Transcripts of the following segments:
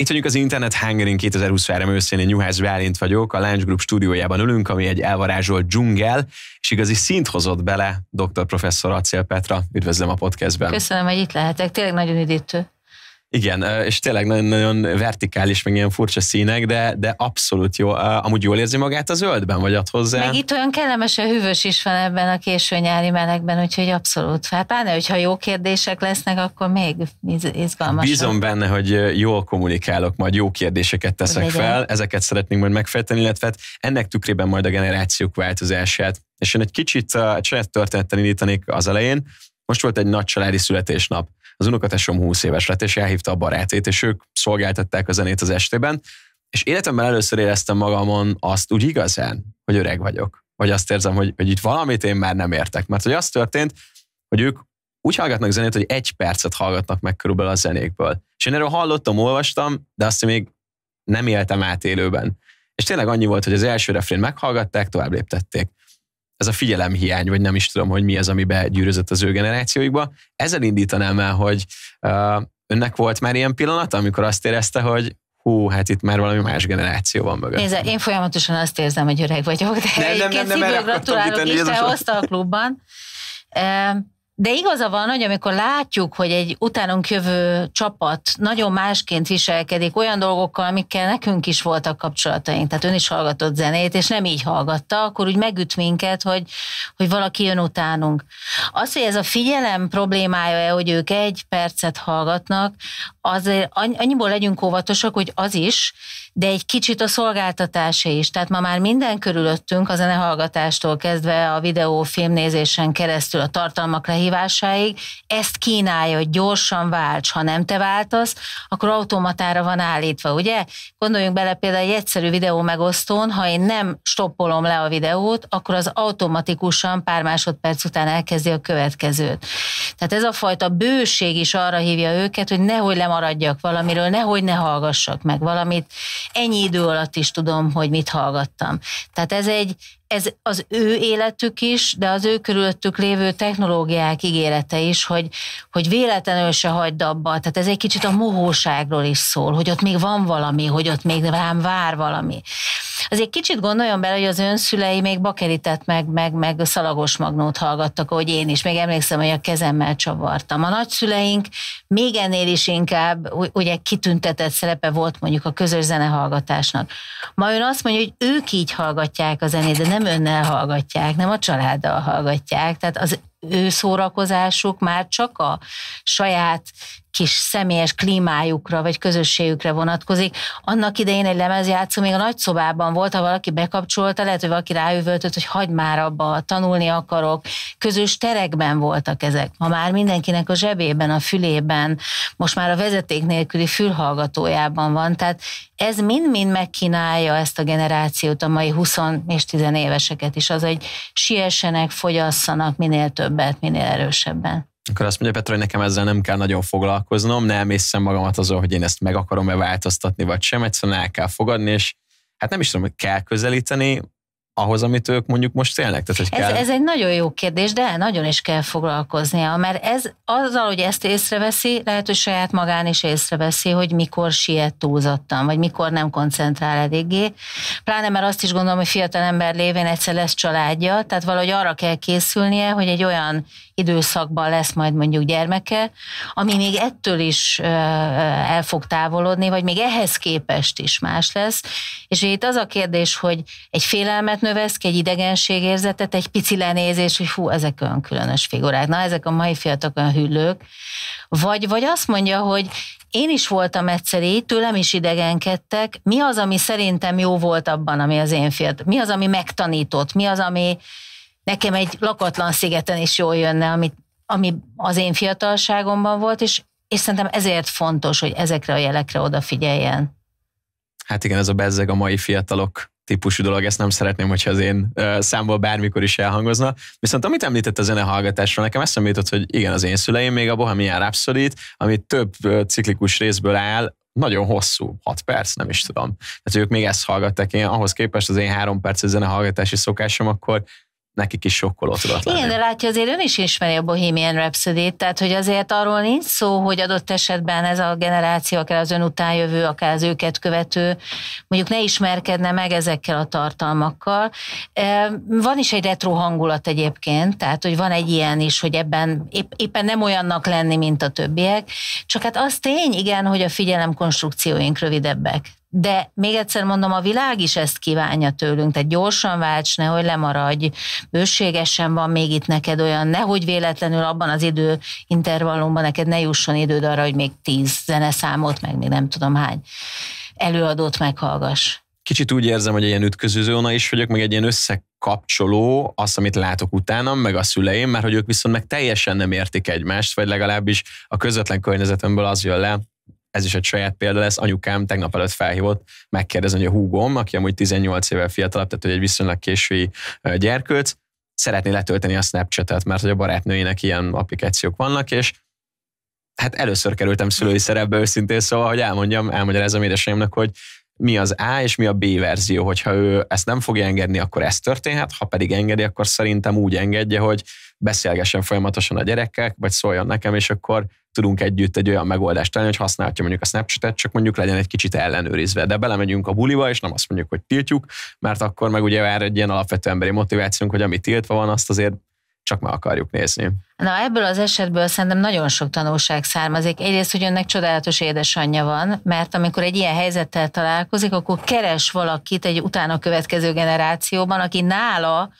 Itt vagyunk az Internet Hungarin 2023 őszén, én Juhász Bálint vagyok, a Lunch Group stúdiójában ülünk, ami egy elvarázsolt dzsungel, és igazi szint hozott bele dr. professzor Acél Petra. Üdvözlöm a podcastben. Köszönöm, hogy itt lehetek, tényleg nagyon üdítő. Igen, és tényleg nagyon-nagyon vertikális, meg ilyen furcsa színek, de, de abszolút jó. Amúgy jól érzi magát a zöldben, vagy ad hozzá? Meg itt olyan kellemesen hűvös is van ebben a késő nyári melegben, úgyhogy abszolút. Hát pláne, hogyha jó kérdések lesznek, akkor még izgalmas. Bízom benne, hogy jól kommunikálok, majd jó kérdéseket teszek Legyen. fel, ezeket szeretnénk majd megfejteni, illetve hát ennek tükrében majd a generációk változását. És én egy kicsit a történettel indítanék az elején. Most volt egy nagy családi születésnap az unokatesom 20 éves lett, és elhívta a barátét, és ők szolgáltatták a zenét az estében, és életemben először éreztem magamon azt úgy igazán, hogy öreg vagyok. Vagy azt érzem, hogy, hogy itt valamit én már nem értek. Mert hogy az történt, hogy ők úgy hallgatnak zenét, hogy egy percet hallgatnak meg körülbelül a zenékből. És én erről hallottam, olvastam, de azt még nem éltem át élőben. És tényleg annyi volt, hogy az első refrén meghallgatták, tovább léptették ez a figyelemhiány, vagy nem is tudom, hogy mi az, ami begyűrözött az ő generációikba. Ezzel indítanám el, hogy uh, önnek volt már ilyen pillanat, amikor azt érezte, hogy hú, hát itt már valami más generáció van mögött. Nézd, én folyamatosan azt érzem, hogy öreg vagyok, de nem, egyébként nem, nem, nem, szívből gratulálok Isten hozta a klubban. Um, de igaza van, hogy amikor látjuk, hogy egy utánunk jövő csapat nagyon másként viselkedik olyan dolgokkal, amikkel nekünk is voltak kapcsolataink, tehát ön is hallgatott zenét, és nem így hallgatta, akkor úgy megüt minket, hogy, hogy valaki jön utánunk. Az, hogy ez a figyelem problémája-e, hogy ők egy percet hallgatnak, azért annyiból legyünk óvatosak, hogy az is, de egy kicsit a szolgáltatásé is. Tehát ma már minden körülöttünk, a zenehallgatástól kezdve a videó, filmnézésen keresztül a tartalmak lehívása, válságig, ezt kínálja, hogy gyorsan válts, ha nem te váltasz, akkor automatára van állítva, ugye? Gondoljunk bele például egy egyszerű videó megosztón, ha én nem stoppolom le a videót, akkor az automatikusan pár másodperc után elkezdi a következőt. Tehát ez a fajta bőség is arra hívja őket, hogy nehogy lemaradjak valamiről, nehogy ne hallgassak meg valamit. Ennyi idő alatt is tudom, hogy mit hallgattam. Tehát ez egy, ez az ő életük is, de az ő körülöttük lévő technológiák ígérete is, hogy, hogy véletlenül se hagyd abba. Tehát ez egy kicsit a mohóságról is szól, hogy ott még van valami, hogy ott még rám vár valami. Azért kicsit gondoljon bele, hogy az önszülei még bakerített meg, meg, meg szalagos magnót hallgattak, ahogy én is. Még emlékszem, hogy a kezemmel csavartam. A nagyszüleink még ennél is inkább, ugye kitüntetett szerepe volt mondjuk a közös zenehallgatásnak. Ma ön azt mondja, hogy ők így hallgatják a zenét, de nem nem önnel hallgatják, nem a családdal hallgatják, tehát az ő szórakozásuk már csak a saját kis személyes klímájukra vagy közösségükre vonatkozik. Annak idején egy lemezjátszó még a nagyszobában volt, ha valaki bekapcsolta, lehet, hogy valaki ráüvöltött, hogy hagyd már abba, tanulni akarok. Közös terekben voltak ezek. Ma már mindenkinek a zsebében, a fülében, most már a vezeték nélküli fülhallgatójában van. Tehát ez mind-mind megkínálja ezt a generációt, a mai 20 és 10 éveseket is, az, hogy siessenek, fogyasszanak minél többet, minél erősebben akkor azt mondja Petra, hogy nekem ezzel nem kell nagyon foglalkoznom, nem észem magamat azon, hogy én ezt meg akarom-e változtatni, vagy sem, egyszerűen el kell fogadni, és hát nem is tudom, hogy kell közelíteni, ahhoz, amit ők mondjuk most élnek? Tehát, hogy ez, kell... ez egy nagyon jó kérdés, de nagyon is kell foglalkoznia, mert ez azzal, hogy ezt észreveszi, lehet, hogy saját magán is észreveszi, hogy mikor siet túlzottan, vagy mikor nem koncentrál eléggé. Pláne mert azt is gondolom, hogy fiatal ember lévén egyszer lesz családja, tehát valahogy arra kell készülnie, hogy egy olyan időszakban lesz majd mondjuk gyermeke, ami még ettől is el fog távolodni, vagy még ehhez képest is más lesz. És itt az a kérdés, hogy egy félelmet növesz ki, egy idegenségérzetet, egy pici lenézés, hogy hú, ezek olyan különös figurák. Na, ezek a mai fiatok olyan hüllők. Vagy, vagy azt mondja, hogy én is voltam egyszer így, tőlem is idegenkedtek. Mi az, ami szerintem jó volt abban, ami az én fiatal? Mi az, ami megtanított? Mi az, ami, nekem egy lakatlan szigeten is jól jönne, amit, ami az én fiatalságomban volt, és, és szerintem ezért fontos, hogy ezekre a jelekre odafigyeljen. Hát igen, ez a bezzeg a mai fiatalok típusú dolog, ezt nem szeretném, hogyha az én számból bármikor is elhangozna. Viszont amit említett a zenehallgatásról, nekem eszembe jutott, hogy igen, az én szüleim még a Bohemian rhapsody ami több ciklikus részből áll, nagyon hosszú, 6 perc, nem is tudom. Tehát ők még ezt hallgatták, én ahhoz képest az én három perces zenehallgatási szokásom, akkor nekik is sokkoló tudott lenni. Igen, de látja, azért ön is ismeri a Bohemian rhapsody tehát hogy azért arról nincs szó, hogy adott esetben ez a generáció, akár az ön után jövő, akár az őket követő, mondjuk ne ismerkedne meg ezekkel a tartalmakkal. Van is egy retro hangulat egyébként, tehát hogy van egy ilyen is, hogy ebben épp, éppen nem olyannak lenni, mint a többiek, csak hát az tény, igen, hogy a figyelem konstrukcióink rövidebbek de még egyszer mondom, a világ is ezt kívánja tőlünk, tehát gyorsan válts, nehogy lemaradj, bőségesen van még itt neked olyan, nehogy véletlenül abban az idő intervallumban neked ne jusson időd arra, hogy még tíz számot meg még nem tudom hány előadót meghallgass. Kicsit úgy érzem, hogy ilyen ütköző zóna is vagyok, meg egy ilyen összekapcsoló azt, amit látok utánam, meg a szüleim, mert hogy ők viszont meg teljesen nem értik egymást, vagy legalábbis a közvetlen környezetemből az jön le, ez is egy saját példa lesz, anyukám tegnap előtt felhívott megkérdezni, hogy a húgom, aki amúgy 18 éve fiatalabb, tehát hogy egy viszonylag késői gyerkőc, szeretné letölteni a Snapchat-et, mert hogy a barátnőinek ilyen applikációk vannak, és hát először kerültem szülői szerepbe őszintén, szóval, hogy elmondjam, ez a édesanyámnak, hogy mi az A és mi a B verzió, hogyha ő ezt nem fogja engedni, akkor ez történhet, ha pedig engedi, akkor szerintem úgy engedje, hogy beszélgessen folyamatosan a gyerekkel, vagy szóljon nekem, és akkor tudunk együtt egy olyan megoldást találni, hogy használhatja mondjuk a Snapchat-et, csak mondjuk legyen egy kicsit ellenőrizve. De belemegyünk a buliba, és nem azt mondjuk, hogy tiltjuk, mert akkor meg ugye már egy ilyen alapvető emberi motivációnk, hogy ami tiltva van, azt azért csak meg akarjuk nézni. Na ebből az esetből szerintem nagyon sok tanulság származik. Egyrészt, hogy önnek csodálatos édesanyja van, mert amikor egy ilyen helyzettel találkozik, akkor keres valakit egy utána következő generációban, aki nála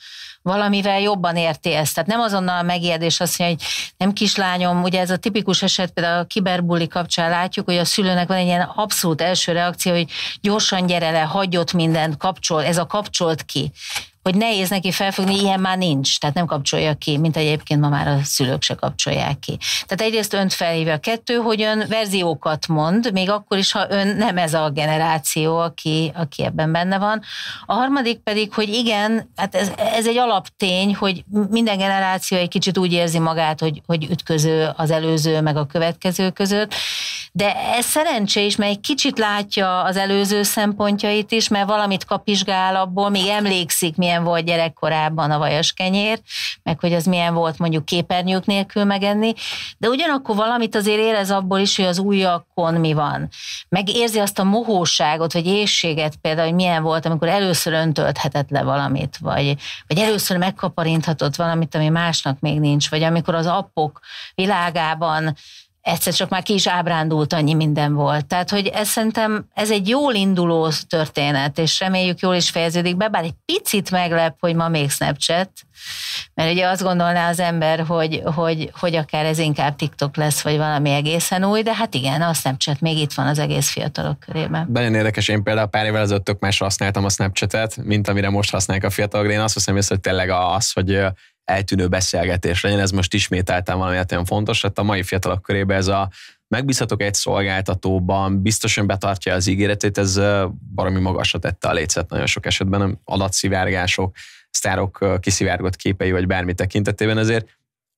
valamivel jobban érti ezt. Tehát nem azonnal a megijedés azt mondja, hogy nem kislányom, ugye ez a tipikus eset például a kiberbuli kapcsán látjuk, hogy a szülőnek van egy ilyen abszolút első reakció, hogy gyorsan gyere le, hagyj ott mindent, kapcsol, ez a kapcsolt ki hogy nehéz neki felfogni, ilyen már nincs, tehát nem kapcsolja ki, mint egyébként ma már a szülők se kapcsolják ki. Tehát egyrészt önt felhívja, kettő, hogy ön verziókat mond, még akkor is, ha ön nem ez a generáció, aki, aki ebben benne van. A harmadik pedig, hogy igen, hát ez, ez egy alaptény, hogy minden generáció egy kicsit úgy érzi magát, hogy, hogy ütköző az előző, meg a következő között, de ez szerencsés, mert egy kicsit látja az előző szempontjait is, mert valamit kapizsgál abból, még emlékszik, milyen volt gyerekkorában a vajas kenyér, meg hogy az milyen volt mondjuk képernyők nélkül megenni, de ugyanakkor valamit azért érez abból is, hogy az újakon mi van. Meg érzi azt a mohóságot, vagy ésséget például, hogy milyen volt, amikor először öntölthetett le valamit, vagy, vagy először megkaparinthatott valamit, ami másnak még nincs, vagy amikor az apok világában egyszer csak már ki is ábrándult, annyi minden volt. Tehát, hogy ez szerintem ez egy jól induló történet, és reméljük jól is fejeződik be, bár egy picit meglep, hogy ma még Snapchat, mert ugye azt gondolná az ember, hogy, hogy, hogy akár ez inkább TikTok lesz, vagy valami egészen új, de hát igen, a Snapchat még itt van az egész fiatalok körében. Nagyon érdekes, én például pár évvel ezelőtt tök más használtam a Snapchatet, mint amire most használják a fiatalok, de én azt hiszem hogy tényleg az, hogy eltűnő beszélgetés legyen. Ez most ismételtem valami olyan fontos, hát a mai fiatalok körében ez a megbízhatok egy szolgáltatóban, biztosan betartja az ígéretét, ez valami magasra tette a lécet nagyon sok esetben, nem adatszivárgások, sztárok kiszivárgott képei, vagy bármi tekintetében, ezért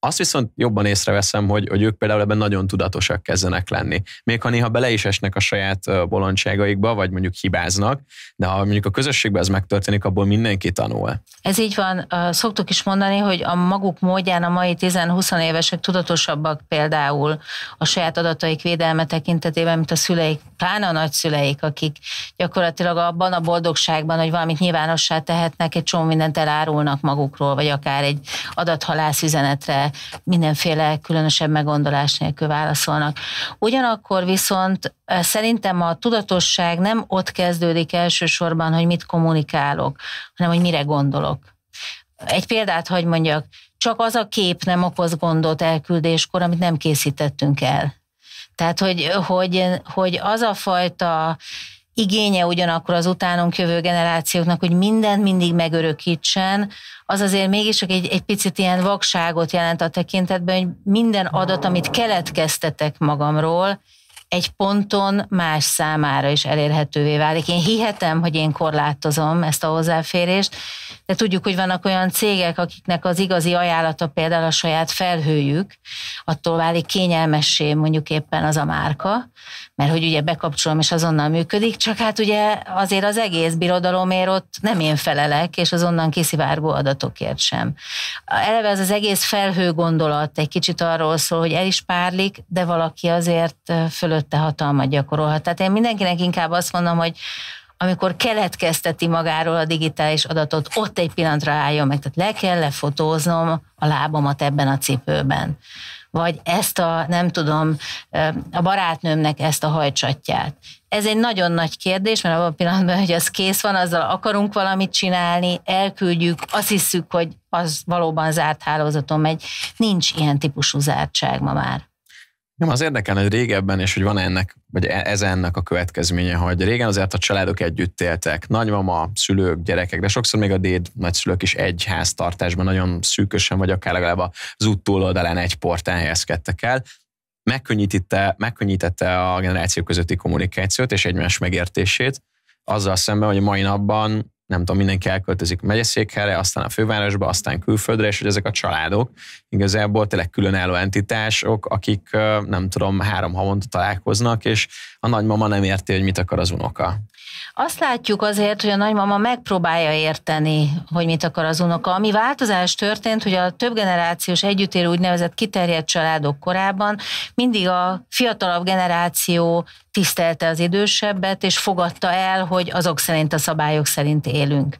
azt viszont jobban észreveszem, hogy, hogy ők például ebben nagyon tudatosak kezdenek lenni. Még ha néha bele is esnek a saját bolondságaikba, vagy mondjuk hibáznak, de ha mondjuk a közösségben ez megtörténik, abból mindenki tanul. Ez így van. Szoktuk is mondani, hogy a maguk módján a mai 10-20 évesek tudatosabbak például a saját adataik védelme tekintetében, mint a szüleik, pláne a nagyszüleik, akik gyakorlatilag abban a boldogságban, hogy valamit nyilvánossá tehetnek, egy csomó mindent elárulnak magukról, vagy akár egy adathalász üzenetre mindenféle különösebb meggondolás nélkül válaszolnak. Ugyanakkor viszont eh, szerintem a tudatosság nem ott kezdődik elsősorban, hogy mit kommunikálok, hanem hogy mire gondolok. Egy példát hogy mondjak, csak az a kép nem okoz gondot elküldéskor, amit nem készítettünk el. Tehát, hogy, hogy, hogy az a fajta igénye ugyanakkor az utánunk jövő generációknak, hogy mindent mindig megörökítsen, az azért mégiscsak egy, egy picit ilyen vakságot jelent a tekintetben, hogy minden adat, amit keletkeztetek magamról, egy ponton más számára is elérhetővé válik. Én hihetem, hogy én korlátozom ezt a hozzáférést, de tudjuk, hogy vannak olyan cégek, akiknek az igazi ajánlata például a saját felhőjük, attól válik kényelmessé mondjuk éppen az a márka, mert hogy ugye bekapcsolom, és azonnal működik, csak hát ugye azért az egész birodalomért ott nem én felelek, és azonnan kiszivárgó adatokért sem. Eleve ez az egész felhő gondolat egy kicsit arról szól, hogy el is párlik, de valaki azért fölötte hatalmat gyakorolhat. Tehát én mindenkinek inkább azt mondom, hogy amikor keletkezteti magáról a digitális adatot, ott egy pillanatra álljon meg. Tehát le kell lefotóznom a lábamat ebben a cipőben vagy ezt a, nem tudom, a barátnőmnek ezt a hajcsatját. Ez egy nagyon nagy kérdés, mert abban a pillanatban, hogy az kész van, azzal akarunk valamit csinálni, elküldjük, azt hiszük, hogy az valóban zárt hálózaton megy. Nincs ilyen típusú zártság ma már. Nem, az érdekel, hogy régebben, és hogy van ennek, vagy e-, ez ennek a következménye, hogy régen azért a családok együtt éltek, nagymama, szülők, gyerekek, de sokszor még a déd nagyszülők is egy háztartásban nagyon szűkösen, vagy akár legalább az út túloldalán egy portán helyezkedtek el. Megkönnyítette, megkönnyítette a generáció közötti kommunikációt és egymás megértését, azzal szemben, hogy a mai napban nem tudom, mindenki elköltözik megyeszékhelyre, aztán a fővárosba, aztán külföldre, és hogy ezek a családok igazából tényleg különálló entitások, akik nem tudom, három havonta találkoznak, és a nagymama nem érti, hogy mit akar az unoka. Azt látjuk azért, hogy a nagymama megpróbálja érteni, hogy mit akar az unoka. Ami változás történt, hogy a több generációs együttélő úgynevezett kiterjedt családok korában mindig a fiatalabb generáció tisztelte az idősebbet, és fogadta el, hogy azok szerint a szabályok szerint élünk.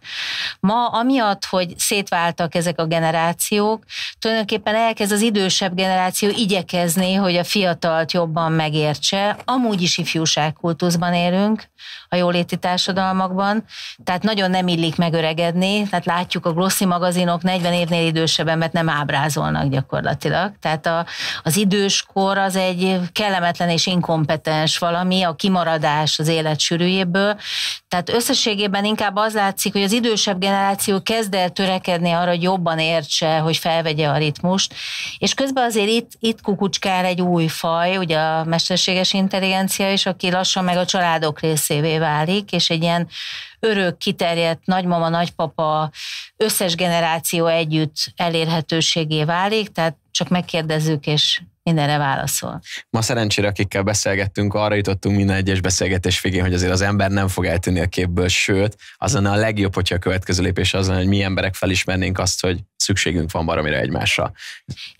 Ma, amiatt, hogy szétváltak ezek a generációk, tulajdonképpen elkezd az idősebb generáció igyekezni, hogy a fiatalt jobban megértse. Amúgy is ifjúságkultuszban élünk, a jóléti társadalmakban, tehát nagyon nem illik megöregedni, tehát látjuk a Glossy magazinok 40 évnél idősebb mert nem ábrázolnak gyakorlatilag. Tehát a, az időskor az egy kellemetlen és inkompetens valami, valami, a kimaradás az élet sűrűjéből. Tehát összességében inkább az látszik, hogy az idősebb generáció kezd el törekedni arra, hogy jobban értse, hogy felvegye a ritmust, és közben azért itt, itt kukucskál egy új faj, ugye a mesterséges intelligencia is, aki lassan meg a családok részévé válik, és egy ilyen örök, kiterjedt nagymama, nagypapa összes generáció együtt elérhetőségé válik, tehát csak megkérdezzük, és mindenre válaszol. Ma szerencsére, akikkel beszélgettünk, arra jutottunk minden egyes beszélgetés végén, hogy azért az ember nem fog eltűnni a képből, sőt, az lenne a legjobb, hogyha a következő lépés az lenne, hogy mi emberek felismernénk azt, hogy szükségünk van valamire egymásra.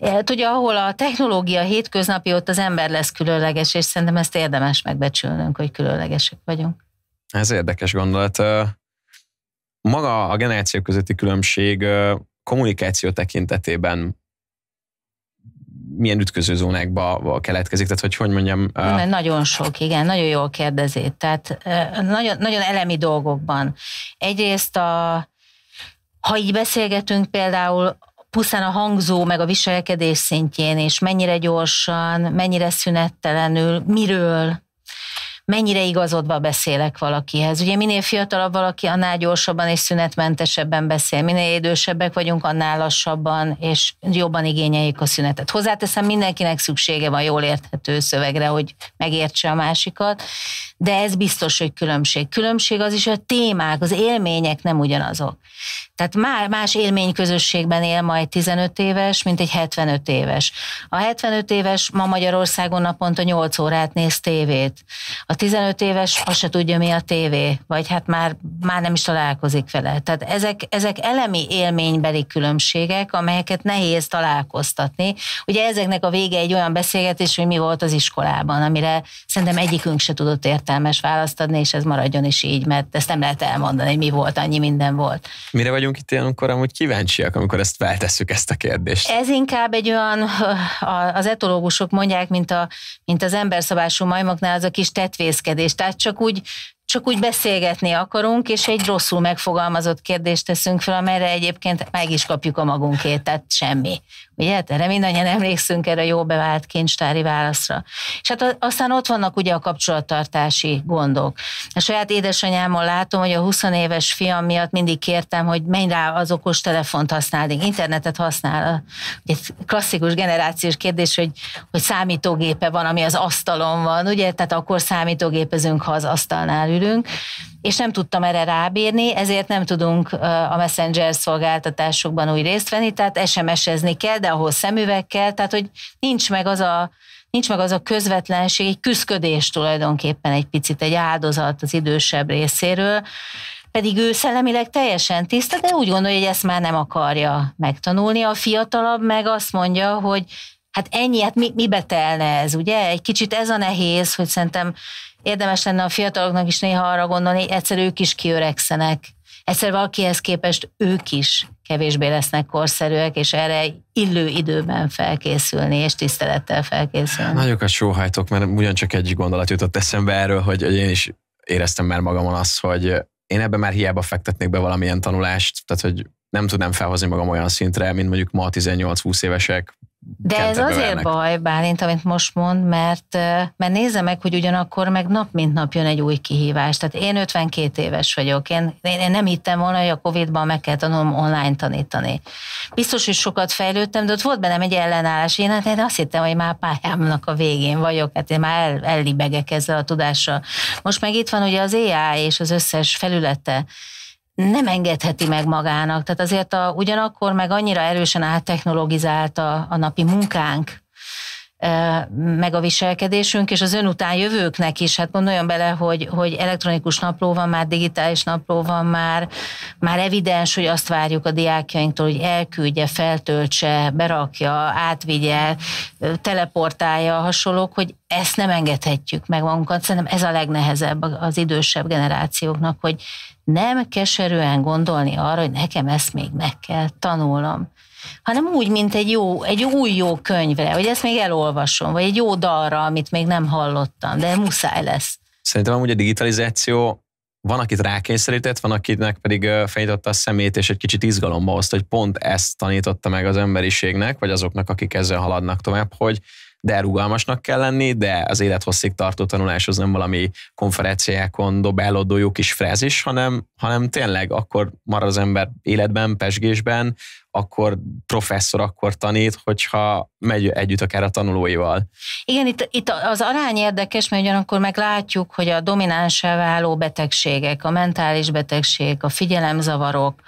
Hát ugye, ahol a technológia hétköznapi, ott az ember lesz különleges, és szerintem ezt érdemes megbecsülnünk, hogy különlegesek vagyunk. Ez érdekes gondolat. Maga a generáció közötti különbség kommunikáció tekintetében milyen ütköző zónákba keletkezik, tehát hogy hogy mondjam. A... Nagyon sok, igen, nagyon jól kérdezét, tehát nagyon, nagyon elemi dolgokban. Egyrészt a, ha így beszélgetünk például pusztán a hangzó meg a viselkedés szintjén, és mennyire gyorsan, mennyire szünettelenül, miről, mennyire igazodva beszélek valakihez. Ugye minél fiatalabb valaki, annál gyorsabban és szünetmentesebben beszél, minél idősebbek vagyunk, annál lassabban és jobban igényeljük a szünetet. Hozzáteszem, mindenkinek szüksége van jól érthető szövegre, hogy megértse a másikat, de ez biztos, hogy különbség. Különbség az is, hogy a témák, az élmények nem ugyanazok. Tehát már más élményközösségben él majd 15 éves, mint egy 75 éves. A 75 éves ma Magyarországon naponta 8 órát néz tévét. A a 15 éves azt se tudja, mi a tévé, vagy hát már, már nem is találkozik vele. Tehát ezek, ezek elemi élménybeli különbségek, amelyeket nehéz találkoztatni. Ugye ezeknek a vége egy olyan beszélgetés, hogy mi volt az iskolában, amire szerintem egyikünk se tudott értelmes választ adni, és ez maradjon is így, mert ezt nem lehet elmondani, hogy mi volt, annyi minden volt. Mire vagyunk itt ilyenkor amúgy kíváncsiak, amikor ezt feltesszük, ezt a kérdést? Ez inkább egy olyan, az etológusok mondják, mint, a, mint az emberszabású majmoknál az a kis tetvé intézkedés. Tehát csak úgy, csak úgy beszélgetni akarunk, és egy rosszul megfogalmazott kérdést teszünk fel, amelyre egyébként meg is kapjuk a magunkét, tehát semmi. Ugye? Erre mindannyian emlékszünk erre a jó bevált kincstári válaszra. És hát aztán ott vannak ugye a kapcsolattartási gondok. A saját édesanyámon látom, hogy a 20 éves fiam miatt mindig kértem, hogy menj rá az okos telefont használni, internetet használ. Ugye klasszikus generációs kérdés, hogy, hogy számítógépe van, ami az asztalon van, ugye? Tehát akkor számítógépezünk, ha az asztalnál ülünk és nem tudtam erre rábírni, ezért nem tudunk a Messenger szolgáltatásokban úgy részt venni, tehát SMS-ezni kell, de ahol szemüvekkel, tehát hogy nincs meg az a, nincs meg az a közvetlenség, egy küzdködés tulajdonképpen egy picit, egy áldozat az idősebb részéről, pedig ő szellemileg teljesen tiszta, de úgy gondolja, hogy ezt már nem akarja megtanulni. A fiatalabb meg azt mondja, hogy hát ennyi, hát mi, mibe telne ez, ugye? Egy kicsit ez a nehéz, hogy szerintem érdemes lenne a fiataloknak is néha arra gondolni, hogy egyszer ők is kiöregszenek. Egyszer valakihez képest ők is kevésbé lesznek korszerűek, és erre illő időben felkészülni, és tisztelettel felkészülni. Nagyokat sóhajtok, mert ugyancsak egy gondolat jutott eszembe erről, hogy én is éreztem már magamon azt, hogy én ebben már hiába fektetnék be valamilyen tanulást, tehát hogy nem tudnám felhozni magam olyan szintre, mint mondjuk ma 18-20 évesek de ez azért ennek. baj, Bálint, amit most mond, mert, mert nézze meg, hogy ugyanakkor meg nap mint nap jön egy új kihívás. Tehát én 52 éves vagyok, én, én nem hittem volna, hogy a Covid-ban meg kell tanulnom online tanítani. Biztos, hogy sokat fejlődtem, de ott volt bennem egy ellenállás. Én, hát én azt hittem, hogy már pályámnak a végén vagyok, hát én már el, ellibegek ezzel a tudással. Most meg itt van ugye az AI és az összes felülete nem engedheti meg magának. Tehát azért a, ugyanakkor meg annyira erősen áttechnologizált a, a napi munkánk, meg a viselkedésünk, és az után jövőknek is, hát gondoljon bele, hogy, hogy elektronikus napló van már, digitális napló van már, már evidens, hogy azt várjuk a diákjainktól, hogy elküldje, feltöltse, berakja, átvigye, teleportálja, hasonlók, hogy ezt nem engedhetjük meg magunkat. Szerintem ez a legnehezebb az idősebb generációknak, hogy nem keserűen gondolni arra, hogy nekem ezt még meg kell tanulnom hanem úgy, mint egy jó, egy új jó könyvre, hogy ezt még elolvasom, vagy egy jó dalra, amit még nem hallottam, de muszáj lesz. Szerintem amúgy a digitalizáció van, akit rákényszerített, van, akinek pedig felnyitotta a szemét, és egy kicsit izgalomba hozta, hogy pont ezt tanította meg az emberiségnek, vagy azoknak, akik ezzel haladnak tovább, hogy de rugalmasnak kell lenni, de az élethosszig tartó tanulás az nem valami konferenciákon dobálódó jó kis frázis, hanem, hanem tényleg akkor marad az ember életben, pesgésben, akkor professzor akkor tanít, hogyha megy együtt akár a tanulóival. Igen, itt, itt az arány érdekes, mert ugyanakkor meg látjuk, hogy a dominánsá váló betegségek, a mentális betegség, a figyelemzavarok,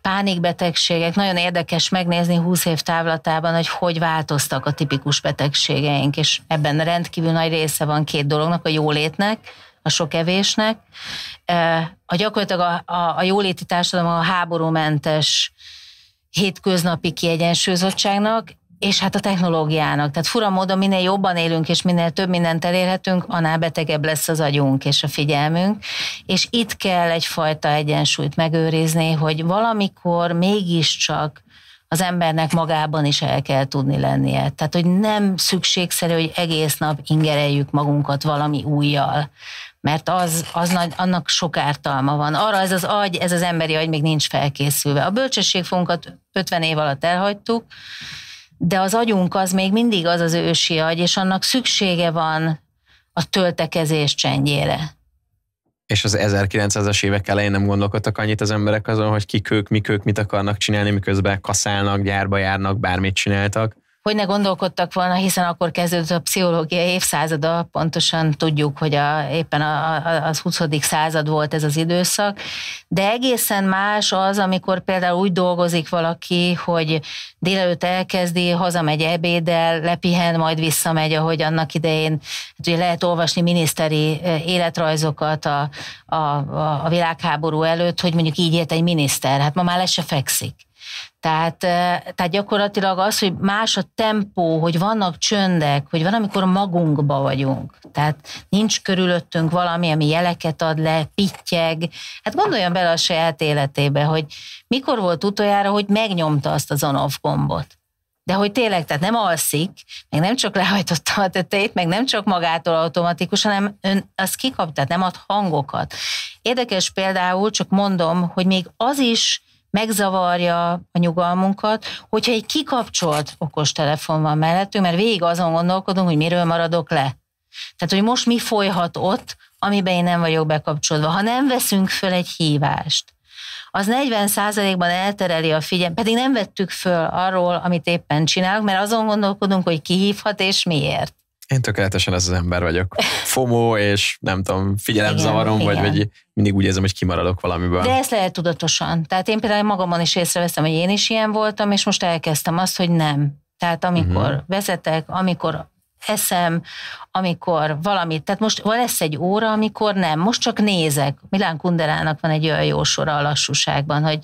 pánikbetegségek, nagyon érdekes megnézni 20 év távlatában, hogy hogy változtak a tipikus betegségeink, és ebben rendkívül nagy része van két dolognak, a jólétnek, a sok evésnek. A gyakorlatilag a, a, a jóléti társadalom a háborúmentes hétköznapi kiegyensúlyozottságnak, és hát a technológiának. Tehát fura módon minél jobban élünk, és minél több mindent elérhetünk, annál betegebb lesz az agyunk és a figyelmünk. És itt kell egyfajta egyensúlyt megőrizni, hogy valamikor mégiscsak az embernek magában is el kell tudni lennie. Tehát, hogy nem szükségszerű, hogy egész nap ingereljük magunkat valami újjal, mert az, az nagy, annak sok ártalma van. Arra ez az agy, ez az emberi agy még nincs felkészülve. A bölcsességfunkat 50 év alatt elhagytuk, de az agyunk az még mindig az az ősi agy, és annak szüksége van a töltekezés csendjére. És az 1900-as évek elején nem gondolkodtak annyit az emberek azon, hogy kik ők, mik ők, mit akarnak csinálni, miközben kaszálnak, gyárba járnak, bármit csináltak hogy ne gondolkodtak volna, hiszen akkor kezdődött a pszichológia évszázada, pontosan tudjuk, hogy a, éppen a, a, az 20. század volt ez az időszak, de egészen más az, amikor például úgy dolgozik valaki, hogy délelőtt elkezdi, hazamegy ebéddel, lepihen, majd visszamegy, ahogy annak idején hát ugye lehet olvasni miniszteri eh, életrajzokat a, a, a világháború előtt, hogy mondjuk így élt egy miniszter, hát ma már le se fekszik. Tehát, tehát gyakorlatilag az, hogy más a tempó, hogy vannak csöndek, hogy van, amikor magunkba vagyunk. Tehát nincs körülöttünk valami, ami jeleket ad le, pittyeg. Hát gondoljon bele a saját életébe, hogy mikor volt utoljára, hogy megnyomta azt az on-off gombot. De hogy tényleg, tehát nem alszik, meg nem csak lehajtotta a tetejét, meg nem csak magától automatikus, hanem ön az kikap, tehát nem ad hangokat. Érdekes például, csak mondom, hogy még az is megzavarja a nyugalmunkat, hogyha egy kikapcsolt okostelefon van mellettünk, mert végig azon gondolkodunk, hogy miről maradok le. Tehát, hogy most mi folyhat ott, amiben én nem vagyok bekapcsolva. Ha nem veszünk föl egy hívást, az 40%-ban eltereli a figyelmet, pedig nem vettük föl arról, amit éppen csinálunk, mert azon gondolkodunk, hogy ki hívhat és miért én tökéletesen ez az ember vagyok. FOMO, és nem tudom, figyelemzavarom, vagy, vagy mindig úgy érzem, hogy kimaradok valamiből. De ez lehet tudatosan. Tehát én például magamon is észreveszem, hogy én is ilyen voltam, és most elkezdtem azt, hogy nem. Tehát amikor uh-huh. vezetek, amikor eszem, amikor valamit, tehát most lesz egy óra, amikor nem, most csak nézek. Milán Kunderának van egy olyan jó sora a lassúságban, hogy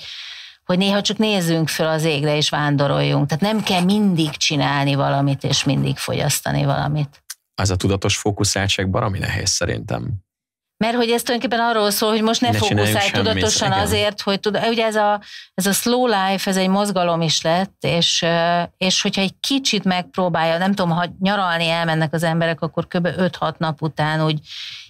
hogy néha csak nézzünk föl az égre és vándoroljunk. Tehát nem kell mindig csinálni valamit és mindig fogyasztani valamit. Az a tudatos fókuszáltság barami nehéz szerintem. Mert hogy ez tulajdonképpen arról szól, hogy most ne, ne fókuszálj tudatosan semmit, azért, hogy tud, ugye ez a, ez a slow life, ez egy mozgalom is lett, és, és hogyha egy kicsit megpróbálja, nem tudom, ha nyaralni elmennek az emberek, akkor kb. 5-6 nap után úgy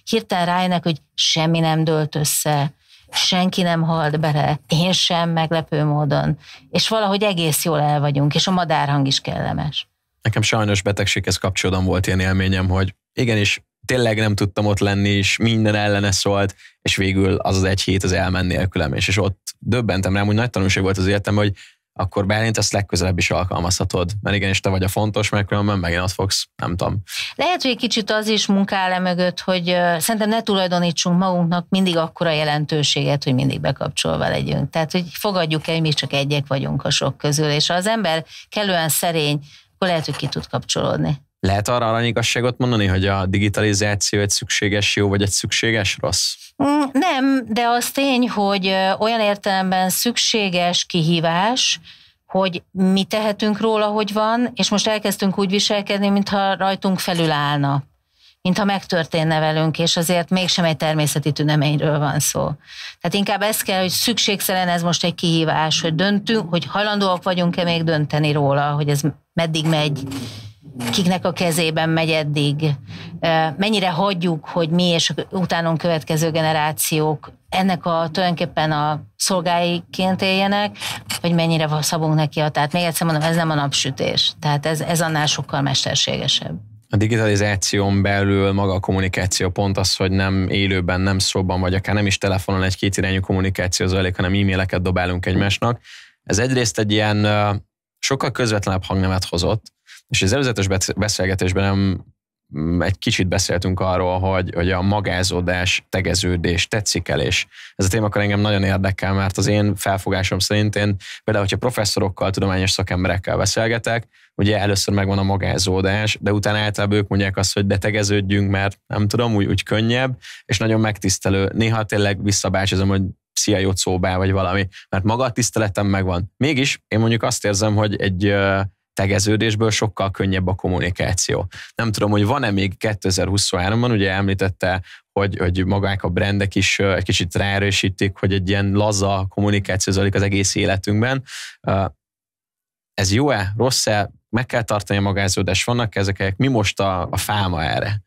hirtelen rájönnek, hogy semmi nem dölt össze, senki nem halt bele, én sem meglepő módon, és valahogy egész jól el vagyunk, és a madárhang is kellemes. Nekem sajnos betegséghez kapcsolódóan volt ilyen élményem, hogy igenis tényleg nem tudtam ott lenni, és minden ellene szólt, és végül az az egy hét az elment nélkülem, és, és ott döbbentem rám, hogy nagy tanulság volt az életem, hogy akkor Bálint ezt legközelebb is alkalmazhatod, mert igenis te vagy a fontos, mert különben megint ott fogsz, nem tudom. Lehet, hogy egy kicsit az is munkál mögött, hogy szerintem ne tulajdonítsunk magunknak mindig akkora jelentőséget, hogy mindig bekapcsolva legyünk. Tehát, hogy fogadjuk el, hogy mi csak egyek vagyunk a sok közül, és ha az ember kellően szerény, akkor lehet, hogy ki tud kapcsolódni. Lehet arra igazságot mondani, hogy a digitalizáció egy szükséges jó, vagy egy szükséges rossz? Mm, nem, de az tény, hogy olyan értelemben szükséges kihívás, hogy mi tehetünk róla, hogy van, és most elkezdtünk úgy viselkedni, mintha rajtunk felül állna mintha megtörténne velünk, és azért mégsem egy természeti tüneményről van szó. Tehát inkább ez kell, hogy szükségszerűen ez most egy kihívás, hogy döntünk, hogy hajlandóak vagyunk-e még dönteni róla, hogy ez meddig megy, kiknek a kezében megy eddig, mennyire hagyjuk, hogy mi és utánunk következő generációk ennek a tulajdonképpen a szolgáiként éljenek, vagy mennyire szabunk neki a tehát még egyszer mondom, ez nem a napsütés, tehát ez, ez annál sokkal mesterségesebb. A digitalizáción belül maga a kommunikáció pont az, hogy nem élőben, nem szóban, vagy akár nem is telefonon egy kétirányú kommunikáció zajlik, hanem e-maileket dobálunk egymásnak. Ez egyrészt egy ilyen sokkal közvetlenebb hangnemet hozott, és az előzetes beszélgetésben nem mm, egy kicsit beszéltünk arról, hogy, hogy a magázódás, tegeződés tetszik el, és ez a témakör engem nagyon érdekel, mert az én felfogásom szerint én például, hogyha professzorokkal, tudományos szakemberekkel beszélgetek, ugye először megvan a magázódás, de utána általában ők mondják azt, hogy de tegeződjünk, mert nem tudom, úgy, úgy könnyebb, és nagyon megtisztelő. Néha tényleg visszabácsizom, hogy szia, jó szóbá, vagy valami, mert maga a tiszteletem megvan. Mégis én mondjuk azt érzem, hogy egy tegeződésből sokkal könnyebb a kommunikáció. Nem tudom, hogy van-e még 2023-ban, ugye említette, hogy, hogy magák a brendek is egy kicsit ráerősítik, hogy egy ilyen laza kommunikáció zajlik az egész életünkben. Ez jó-e, rossz-e, meg kell tartani a magázódást, vannak ezek, mi most a, a fáma erre?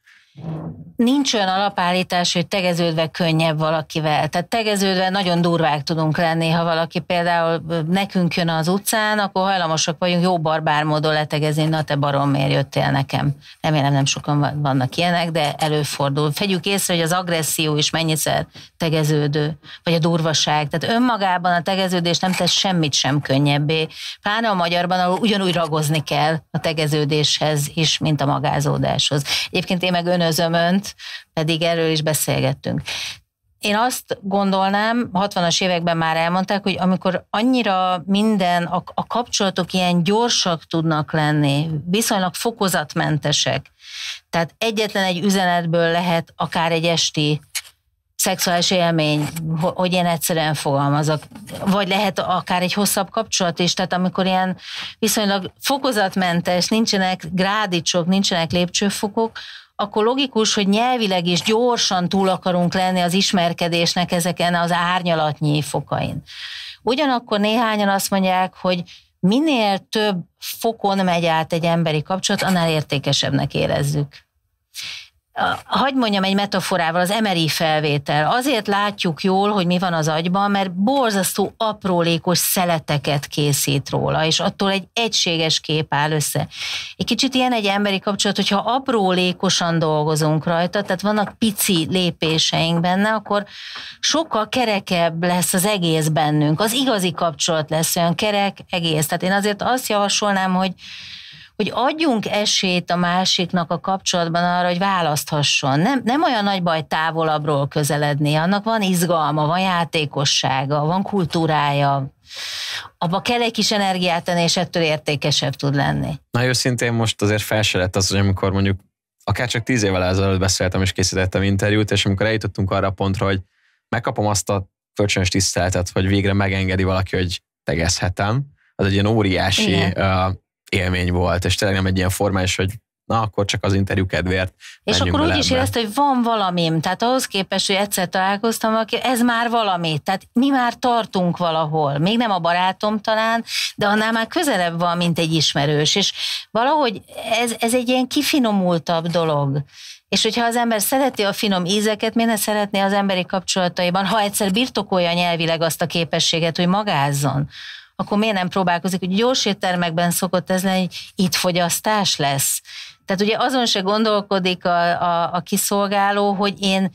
nincs olyan alapállítás, hogy tegeződve könnyebb valakivel. Tehát tegeződve nagyon durvák tudunk lenni, ha valaki például nekünk jön az utcán, akkor hajlamosak vagyunk jó barbár módon letegezni, na te barom, miért jöttél nekem. Remélem nem sokan vannak ilyenek, de előfordul. Fegyük észre, hogy az agresszió is mennyiszer tegeződő, vagy a durvaság. Tehát önmagában a tegeződés nem tesz semmit sem könnyebbé. Pláne a magyarban, ahol ugyanúgy ragozni kell a tegeződéshez is, mint a magázódáshoz. Egyébként én meg önök bűnözöm önt, pedig erről is beszélgettünk. Én azt gondolnám, 60-as években már elmondták, hogy amikor annyira minden, a, a kapcsolatok ilyen gyorsak tudnak lenni, viszonylag fokozatmentesek, tehát egyetlen egy üzenetből lehet akár egy esti szexuális élmény, hogy én egyszerűen fogalmazok. Vagy lehet akár egy hosszabb kapcsolat is, tehát amikor ilyen viszonylag fokozatmentes, nincsenek grádicsok, nincsenek lépcsőfokok, akkor logikus, hogy nyelvileg is gyorsan túl akarunk lenni az ismerkedésnek ezeken az árnyalatnyi fokain. Ugyanakkor néhányan azt mondják, hogy minél több fokon megy át egy emberi kapcsolat, annál értékesebbnek érezzük hagyd mondjam egy metaforával, az MRI felvétel. Azért látjuk jól, hogy mi van az agyban, mert borzasztó aprólékos szeleteket készít róla, és attól egy egységes kép áll össze. Egy kicsit ilyen egy emberi kapcsolat, hogyha aprólékosan dolgozunk rajta, tehát vannak pici lépéseink benne, akkor sokkal kerekebb lesz az egész bennünk. Az igazi kapcsolat lesz olyan kerek, egész. Tehát én azért azt javasolnám, hogy hogy adjunk esélyt a másiknak a kapcsolatban arra, hogy választhasson. Nem, nem olyan nagy baj távolabbról közeledni, annak van izgalma, van játékossága, van kultúrája, abba kell egy kis energiát tenni, és ettől értékesebb tud lenni. Na őszintén most azért felselett az, hogy amikor mondjuk akár csak tíz évvel ezelőtt beszéltem és készítettem interjút, és amikor eljutottunk arra a pontra, hogy megkapom azt a kölcsönös tiszteletet, hogy végre megengedi valaki, hogy tegezhetem, az egy ilyen óriási Igen élmény volt, és tényleg nem egy ilyen formális, hogy na akkor csak az interjú kedvéért. És akkor úgy is érezte, hogy van valamim, tehát ahhoz képest, hogy egyszer találkoztam valaki, ez már valami, tehát mi már tartunk valahol, még nem a barátom talán, de annál már közelebb van, mint egy ismerős, és valahogy ez, ez egy ilyen kifinomultabb dolog. És hogyha az ember szereti a finom ízeket, miért ne szeretné az emberi kapcsolataiban, ha egyszer birtokolja nyelvileg azt a képességet, hogy magázzon, akkor miért nem próbálkozik? hogy gyors éttermekben szokott ez lenni, itt fogyasztás lesz. Tehát ugye azon se gondolkodik a, a, a kiszolgáló, hogy én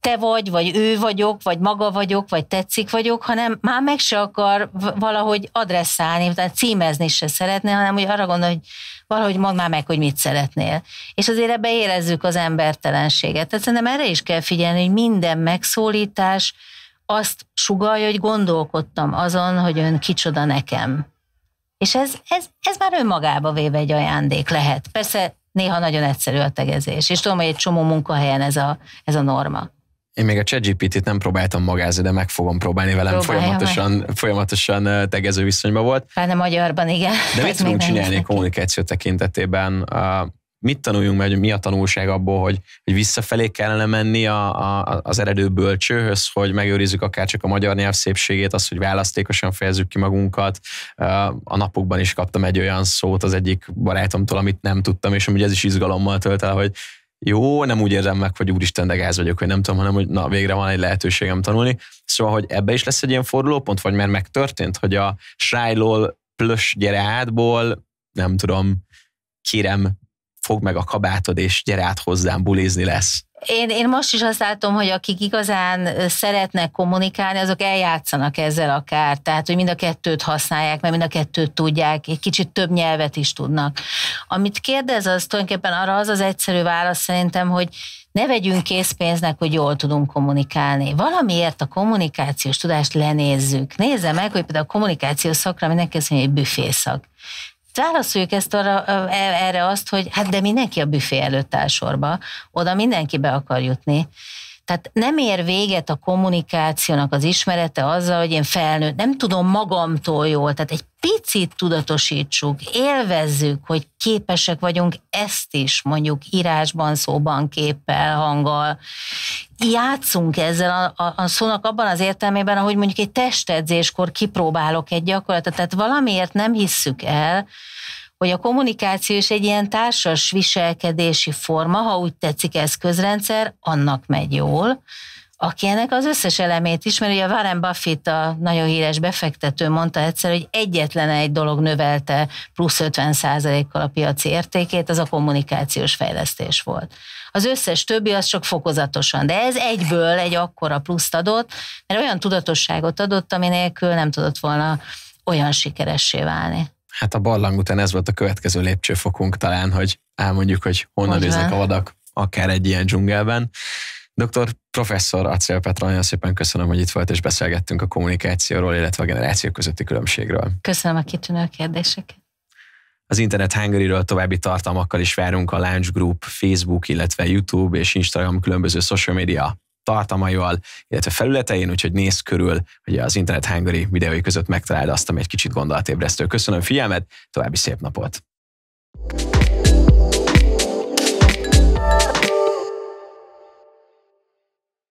te vagy, vagy ő vagyok, vagy maga vagyok, vagy tetszik vagyok, hanem már meg se akar valahogy adresszálni, tehát címezni se szeretné, hanem hogy arra gondol, hogy valahogy mondd már meg, hogy mit szeretnél. És azért ebbe érezzük az embertelenséget. Tehát szerintem erre is kell figyelni, hogy minden megszólítás, azt sugalja, hogy gondolkodtam azon, hogy ön kicsoda nekem. És ez, ez, ez már önmagába véve egy ajándék lehet. Persze néha nagyon egyszerű a tegezés, és tudom, hogy egy csomó munkahelyen ez a, ez a norma. Én még a ChatGPT-t nem próbáltam magázni, de meg fogom próbálni velem. folyamatosan, folyamatosan tegező viszonyban volt. Hát a magyarban, igen. De mit tudunk csinálni kommunikáció tekintetében? mit tanuljunk meg, hogy mi a tanulság abból, hogy, hogy visszafelé kellene menni a, a, az eredő bölcsőhöz, hogy megőrizzük akár csak a magyar nyelv szépségét, azt, hogy választékosan fejezzük ki magunkat. Uh, a napokban is kaptam egy olyan szót az egyik barátomtól, amit nem tudtam, és amúgy ez is izgalommal tölt el, hogy jó, nem úgy érzem meg, hogy úristen, de gáz vagyok, hogy nem tudom, hanem hogy na, végre van egy lehetőségem tanulni. Szóval, hogy ebbe is lesz egy ilyen fordulópont, vagy mert megtörtént, hogy a srájlól plusz gyere átból, nem tudom, kirem fogd meg a kabátod, és gyere át hozzám, bulizni lesz. Én, én most is azt látom, hogy akik igazán szeretnek kommunikálni, azok eljátszanak ezzel akár, tehát hogy mind a kettőt használják, mert mind a kettőt tudják, egy kicsit több nyelvet is tudnak. Amit kérdez, az tulajdonképpen arra az az egyszerű válasz szerintem, hogy ne vegyünk készpénznek, hogy jól tudunk kommunikálni. Valamiért a kommunikációs tudást lenézzük. Nézze meg, hogy például a kommunikációs szakra mindenki azt mondja, hogy büfészak válaszoljuk ezt arra, e, erre azt, hogy hát de mindenki a büfé előtt áll sorba, oda mindenki be akar jutni. Tehát nem ér véget a kommunikációnak az ismerete azzal, hogy én felnőtt, nem tudom magamtól jól, tehát egy picit tudatosítsuk, élvezzük, hogy képesek vagyunk ezt is, mondjuk írásban, szóban, képpel, hanggal. Játszunk ezzel a, a, a szónak abban az értelmében, ahogy mondjuk egy testedzéskor kipróbálok egy gyakorlatot, tehát valamiért nem hisszük el, hogy a kommunikáció is egy ilyen társas viselkedési forma, ha úgy tetszik közrendszer, annak megy jól, aki ennek az összes elemét ismeri, ugye Warren Buffett, a nagyon híres befektető mondta egyszer, hogy egyetlen egy dolog növelte plusz 50%-kal a piaci értékét, az a kommunikációs fejlesztés volt. Az összes többi az csak fokozatosan, de ez egyből egy akkora pluszt adott, mert olyan tudatosságot adott, ami nélkül nem tudott volna olyan sikeressé válni hát a barlang után ez volt a következő lépcsőfokunk talán, hogy elmondjuk, hogy honnan néznek a vadak, akár egy ilyen dzsungelben. Doktor professzor Acél Petra, nagyon szépen köszönöm, hogy itt volt és beszélgettünk a kommunikációról, illetve a generációk közötti különbségről. Köszönöm a kitűnő kérdéseket. Az Internet Hungary-ről további tartalmakkal is várunk a Lounge Group, Facebook, illetve YouTube és Instagram különböző social media tartalmaival, illetve felületein, úgyhogy nézz körül, hogy az Internet Hungary videói között megtaláld azt, ami egy kicsit gondolatébresztő. Köszönöm figyelmet, további szép napot! thank you